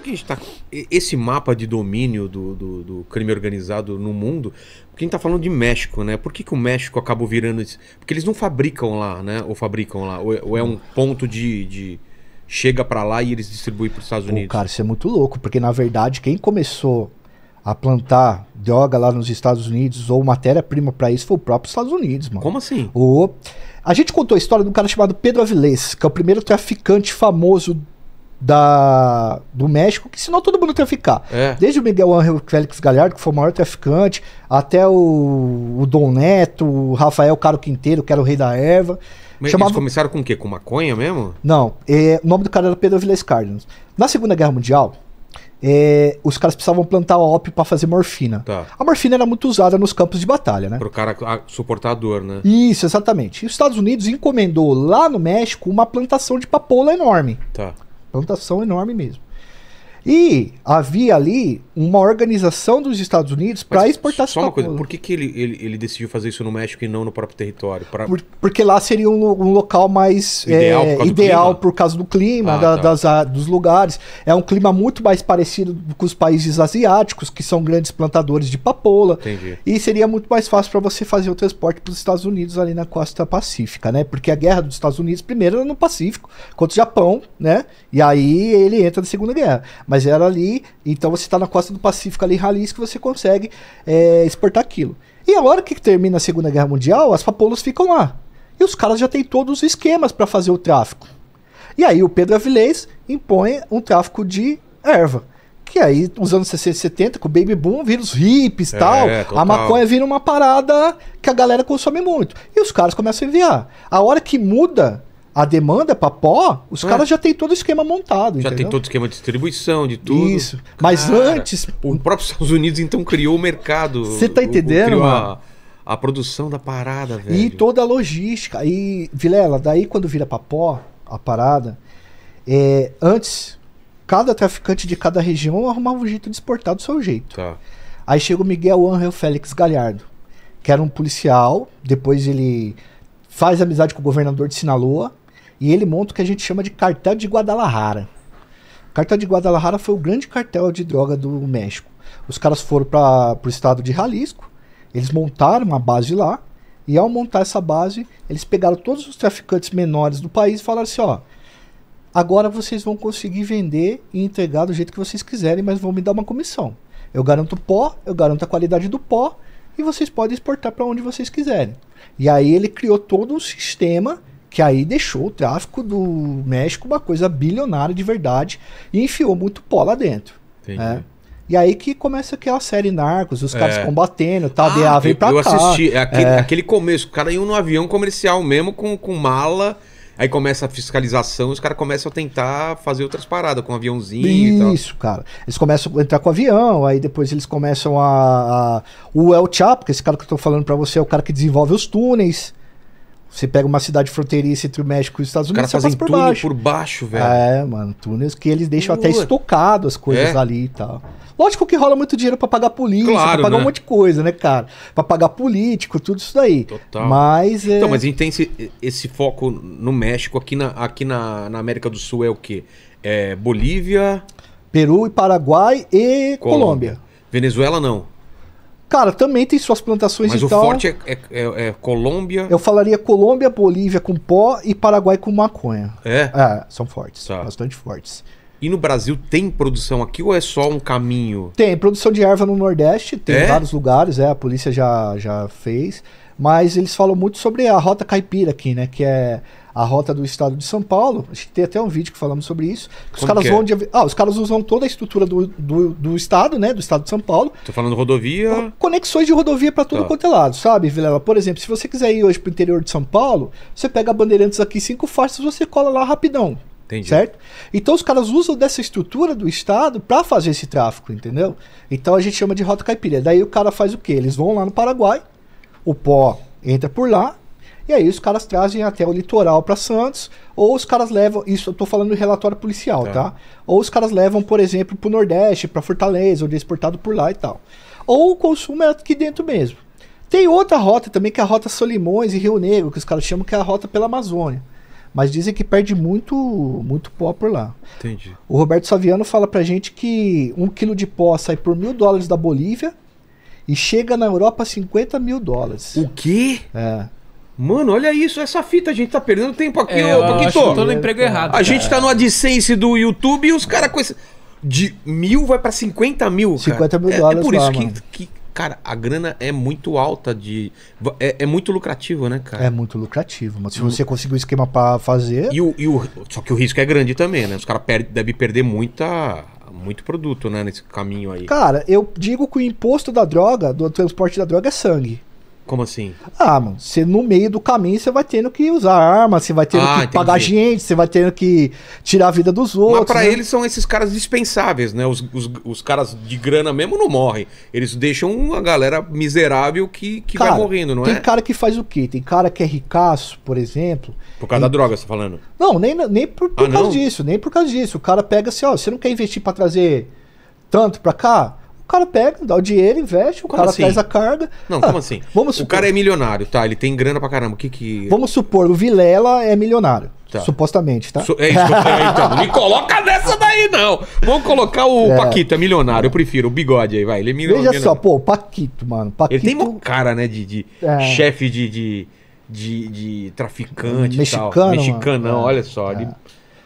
como que a gente tá. Esse mapa de domínio do, do, do crime organizado no mundo. Porque a gente tá falando de México, né? Por que, que o México acabou virando isso? Porque eles não fabricam lá, né? Ou fabricam lá. Ou, é, ou é um ponto de... de chega para lá e eles distribuem para os Estados Unidos. Pô, cara, isso é muito louco, porque na verdade quem começou a plantar droga lá nos Estados Unidos ou matéria-prima para isso foi o próprio Estados Unidos, mano. Como assim? O... A gente contou a história de um cara chamado Pedro Avilés, que é o primeiro traficante famoso da, do México, que senão todo mundo a ficar. É. Desde o Miguel Ángel Félix Galhardo, que foi o maior traficante, até o, o Dom Neto, o Rafael Caro Quinteiro, que era o rei da erva. Mas chamava... eles começaram com o quê? Com maconha mesmo? Não, é, o nome do cara era Pedro Vilas Cardinals. Na Segunda Guerra Mundial, é, os caras precisavam plantar ópio para fazer morfina. Tá. A morfina era muito usada nos campos de batalha, né? Para o cara suportar a dor, né? Isso, exatamente. E os Estados Unidos encomendou lá no México uma plantação de papoula enorme. Tá plantação enorme mesmo. E havia ali uma organização dos Estados Unidos para exportar Só uma coisa, por que, que ele, ele, ele, decidiu fazer isso no México e não no próprio território? Pra... Por, porque lá seria um, um local mais ideal, é, por, causa ideal por causa do clima, ah, da, tá. das, a, dos lugares. É um clima muito mais parecido com os países asiáticos, que são grandes plantadores de papoula. Entendi. E seria muito mais fácil para você fazer o transporte para os Estados Unidos ali na costa pacífica, né? Porque a guerra dos Estados Unidos, primeiro, era no Pacífico, contra o Japão, né? E aí ele entra na Segunda Guerra mas era ali, então você está na costa do Pacífico ali em Jalisco, você consegue é, exportar aquilo. E a hora que termina a Segunda Guerra Mundial, as papoulas ficam lá. E os caras já têm todos os esquemas para fazer o tráfico. E aí o Pedro Avilés impõe um tráfico de erva. Que aí, nos anos 60 70, com o baby boom, vira os hippies e é, tal. Total. A maconha vira uma parada que a galera consome muito. E os caras começam a enviar. A hora que muda a demanda para pó, os é. caras já tem todo o esquema montado. Já entendeu? tem todo o esquema de distribuição de tudo. Isso. Cara, Mas antes. O próprio Estados Unidos então criou o mercado. Você tá entendendo, o, A, a, produção da parada, velho. E toda a logística. E, Vilela, daí quando vira para pó, a parada, é, antes, cada traficante de cada região arrumava um jeito de exportar do seu jeito. Tá. Aí chega o Miguel Angel Félix Galhardo, que era um policial, depois ele faz amizade com o governador de Sinaloa, e ele monta o que a gente chama de cartel de Guadalajara. O cartel de Guadalajara foi o grande cartel de droga do México. Os caras foram para o estado de Jalisco, eles montaram uma base lá, e ao montar essa base, eles pegaram todos os traficantes menores do país e falaram assim: ó, agora vocês vão conseguir vender e entregar do jeito que vocês quiserem, mas vão me dar uma comissão. Eu garanto pó, eu garanto a qualidade do pó e vocês podem exportar para onde vocês quiserem. E aí ele criou todo um sistema que aí deixou o tráfico do México uma coisa bilionária de verdade e enfiou muito pó lá dentro. Né? E aí que começa aquela série Narcos, os caras é. combatendo, tá? Ah, DA vem pra eu cá. Eu assisti, é aquele, é. aquele começo, o cara ia no avião comercial mesmo com, com mala... Aí começa a fiscalização, os caras começam a tentar fazer outras paradas com um aviãozinho Isso, cara. Eles começam a entrar com o avião, aí depois eles começam a. a... O El Chapo, que esse cara que eu tô falando para você é o cara que desenvolve os túneis. Você pega uma cidade fronteiriça entre o México e os Estados Unidos, Os caras fazem por túnel baixo. por baixo, velho. É, mano, túneis que eles deixam Ua. até estocado as coisas é? ali e tal. Lógico que rola muito dinheiro para pagar polícia, claro, pra pagar né? um monte de coisa, né, cara? Pra pagar político, tudo isso daí. Total. Mas. É... Então, mas a gente tem esse, esse, foco no México, aqui, na, aqui na, na América do Sul é o quê? É Bolívia. Peru e Paraguai e Colômbia. Colômbia. Venezuela não. Cara, também tem suas plantações Mas e tal. Mas o forte é, é, é, é, Colômbia. Eu falaria Colômbia, Bolívia com pó e Paraguai com maconha. É? É, são fortes. Tá. Bastante fortes. E no Brasil tem produção aqui ou é só um caminho? Tem, produção de erva no Nordeste, tem é? vários lugares, é, a polícia já, já fez. Mas eles falam muito sobre a rota caipira aqui, né? Que é a rota do estado de São Paulo. A gente tem até um vídeo que falamos sobre isso. os caras é? vão de... ah, os caras usam toda a estrutura do, do, do, estado, né? Do estado de São Paulo. Tô falando rodovia. Conexões de rodovia para tudo tá. quanto é lado, sabe, Vilela? Por exemplo, se você quiser ir hoje pro interior de São Paulo, você pega a Bandeirantes aqui cinco faixas, você cola lá rapidão. Entendi. Certo? Então os caras usam dessa estrutura do Estado para fazer esse tráfico, entendeu? Então a gente chama de rota caipira. Daí o cara faz o quê? Eles vão lá no Paraguai, o pó entra por lá, e aí os caras trazem até o litoral para Santos, ou os caras levam, isso eu tô falando do relatório policial, tá? tá? Ou os caras levam, por exemplo, pro Nordeste, para Fortaleza, onde é exportado por lá e tal. Ou o consumo é aqui dentro mesmo. Tem outra rota também, que é a rota Solimões e Rio Negro, que os caras chamam que é a rota pela Amazônia. Mas dizem que perde muito muito pó por lá. Entendi. O Roberto Saviano fala pra gente que um quilo de pó sai por mil dólares da Bolívia e chega na Europa a 50 mil dólares. O quê? É. Mano, olha isso, essa fita, a gente tá perdendo tempo aqui, é, ô Paquito. Eu tô no emprego errado. A cara. gente tá no AdSense do YouTube e os caras com esse. De mil vai pra 50 mil, 50 cara. mil dólares. É, é por lá, isso mano. que cara, a grana é muito alta de. É, é muito lucrativo, né, cara? É muito lucrativo, mas se você conseguir um esquema para fazer. E o, e o, só que o risco é grande também, né? Os caras devem perder muita muito produto, né, nesse caminho aí. Cara, eu digo que o imposto da droga, do transporte da droga é sangue. Como assim? Ah, mano, você no meio do caminho você vai tendo que usar arma, você vai tendo ah, que entendi. pagar gente, você vai tendo que tirar a vida dos outros. Mas pra né? eles são esses caras dispensáveis, né? Os, os, os, caras de grana mesmo não morrem. Eles deixam uma galera miserável que, que cara, vai morrendo, não tem é? Tem cara que faz o quê? Tem cara que é ricaço, por exemplo. Por causa e... da droga, você tá falando? Não, nem, nem por, por ah, causa não? disso, nem por causa disso. O cara pega assim, ó, você não quer investir para trazer tanto para cá? cara pega, dá o dinheiro, investe, o como cara assim? traz a carga. Não, ah, como assim? Vamos supor, o cara é milionário, tá? Ele tem grana pra caramba. O que que. Vamos supor, o Vilela é milionário. Tá. Supostamente, tá? é isso, então, me coloca nessa daí, não. Vamos colocar o é. Paquito, é milionário. Eu prefiro o bigode aí, vai. Ele é milionário. Veja só, pô, o Paquito, mano. Paquito... Ele tem um cara, né, de, de é. chefe de, de, de, de, traficante Mexicano, tal. Mexicanão, mano. olha só. É. Ele...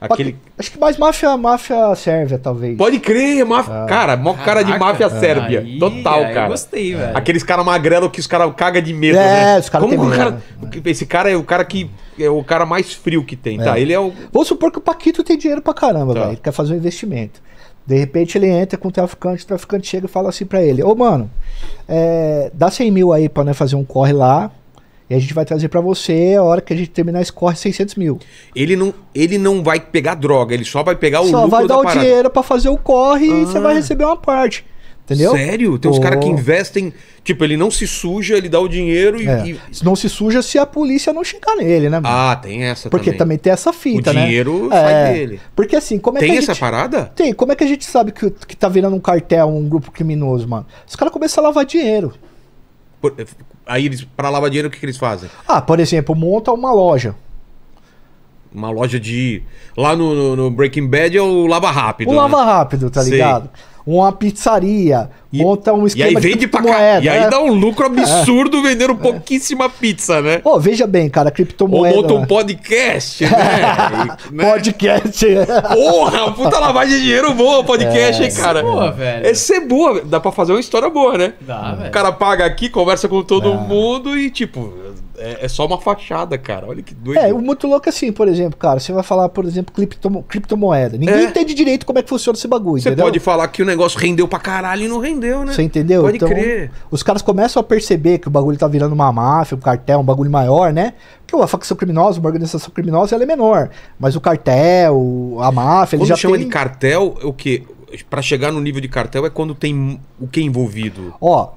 Aquele... Acho que mais máfia, máfia sérvia, talvez. Pode crer, é máfia. Ah. Cara, mó cara de máfia sérvia Aí, total, cara. Eu gostei, velho. Aqueles caras magrelos que os caras cagam de medo, né? é, né? os caras Como cara... Esse cara é o cara que. É o cara mais frio que tem, tá? é. tá? Ele é o. Vou supor que o Paquito tem dinheiro pra caramba, tá. velho. Ele quer fazer um investimento. De repente ele entra com o traficante, o traficante chega e fala assim pra ele: Ô, mano, é... dá 100 mil aí pra né, fazer um corre lá, e a gente vai trazer para você a hora que a gente terminar esse corre 600 mil. Ele não, ele não vai pegar droga, ele só vai pegar o só lucro vai dar o parada. dinheiro para fazer o corre ah. e você vai ah. receber uma parte. Entendeu? Sério? Tem oh. uns caras que investem. Tipo, ele não se suja, ele dá o dinheiro e, é. e. Não se suja se a polícia não chegar nele, né? Mano? Ah, tem essa Porque também. também tem essa fita, o né? O dinheiro é. sai dele. Porque assim, como é tem que. Tem essa gente... parada? Tem. Como é que a gente sabe que, que tá virando um cartel, um grupo criminoso, mano? Os caras começam a lavar dinheiro. Por, eh, aí eles, pra lavar dinheiro, o que, que eles fazem? Ah, por exemplo, monta uma loja. Uma loja de. Lá no, no, no Breaking Bad é o Lava Rápido. O né? Lava Rápido, tá ligado? Uma pizzaria, e, monta tá um esquema e aí vende de pra moeda. E aí né? dá um lucro é. absurdo é. vendendo pouquíssima pizza, né? Pô, veja bem, cara, criptomoeda. Ou monta um podcast, né? né? Podcast. Porra, puta lavagem de dinheiro boa, podcast, é, hein, cara? Isso é boa, velho. Essa é boa, dá pra fazer uma história boa, né? Dá, velho. O cara paga aqui, conversa com todo é. mundo e, tipo, é, é, só uma fachada, cara. Olha que doido. É, o muito louco é assim, por exemplo, cara. Você vai falar, por exemplo, criptomo criptomoeda. Ninguém é. entende direito como é que funciona esse bagulho. Você entendeu? pode falar que o negócio rendeu pra caralho e não rendeu entendeu né? Você entendeu? Pode então, crer. Os caras começam a perceber que o bagulho tá virando uma máfia, um cartel, um bagulho maior, né? Porque a facção criminosa, uma organização criminosa, ela é menor. Mas o cartel, a máfia, ele Quando já chama tem... de cartel, é o que Para chegar no nível de cartel é quando tem o que envolvido? Ó,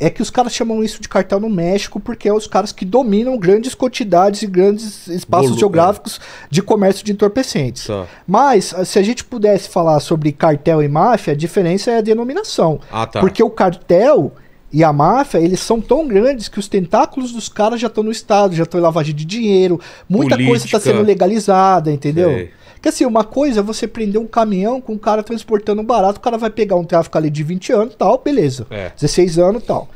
é que os caras chamam isso de cartel no México porque é os caras que dominam grandes quantidades e grandes espaços é. geográficos é. de comércio de entorpecentes. Tá. Mas ah, se a gente pudesse falar sobre cartel e máfia, a diferença é a denominação. Ah, tá. Porque o cartel e a máfia, eles são tão grandes que os tentáculos dos caras já estão no Estado, já estão em lavagem de dinheiro, muita tá Política. coisa está sendo legalizada, entendeu? Sei. Que assim, uma coisa é você prender um caminhão com um cara transportando um barato, o cara vai pegar um tráfico ali de 20 anos tal, beleza. É. 16 anos tal.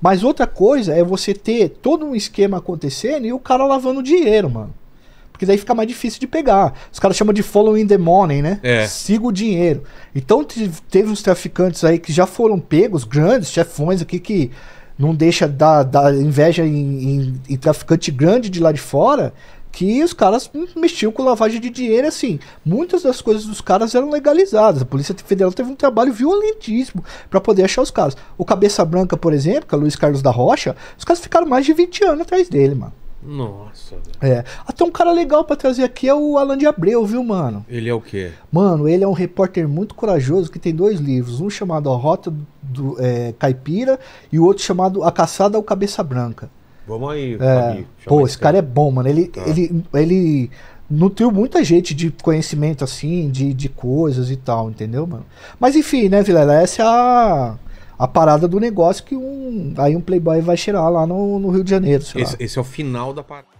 Mas outra coisa é você ter todo um esquema acontecendo e o cara lavando dinheiro, mano. Porque daí fica mais difícil de pegar. Os caras chamam de following the money, né? É. Siga o dinheiro. Então teve uns traficantes aí que já foram pegos, grandes chefões aqui que não deixa da, inveja em, em, em traficante grande de lá de fora, que os caras mexiam com lavagem de dinheiro, assim, muitas das coisas dos caras eram legalizadas. A Polícia Federal teve um trabalho violentíssimo para poder achar os caras. O Cabeça Branca, por exemplo, que é Luiz Carlos da Rocha, os caras ficaram mais de 20 anos atrás dele, mano. Nossa. É. Até um cara legal para trazer aqui é o Alan de Abreu, viu, mano? Ele é o quê? Mano, ele é um repórter muito corajoso que tem dois livros. Um chamado A Rota do é, Caipira e o outro chamado A Caçada ao Cabeça Branca. Vamos aí, é, Pô, esse cara. é bom, mano. Ele, tá. ele, ele nutriu muita gente de conhecimento, assim, de, de coisas e tal, entendeu, mano? Mas enfim, né, Vilela? Essa é a, a parada do negócio que um, aí um playboy vai cheirar lá no, no Rio de Janeiro. Esse, esse, é o final da parada.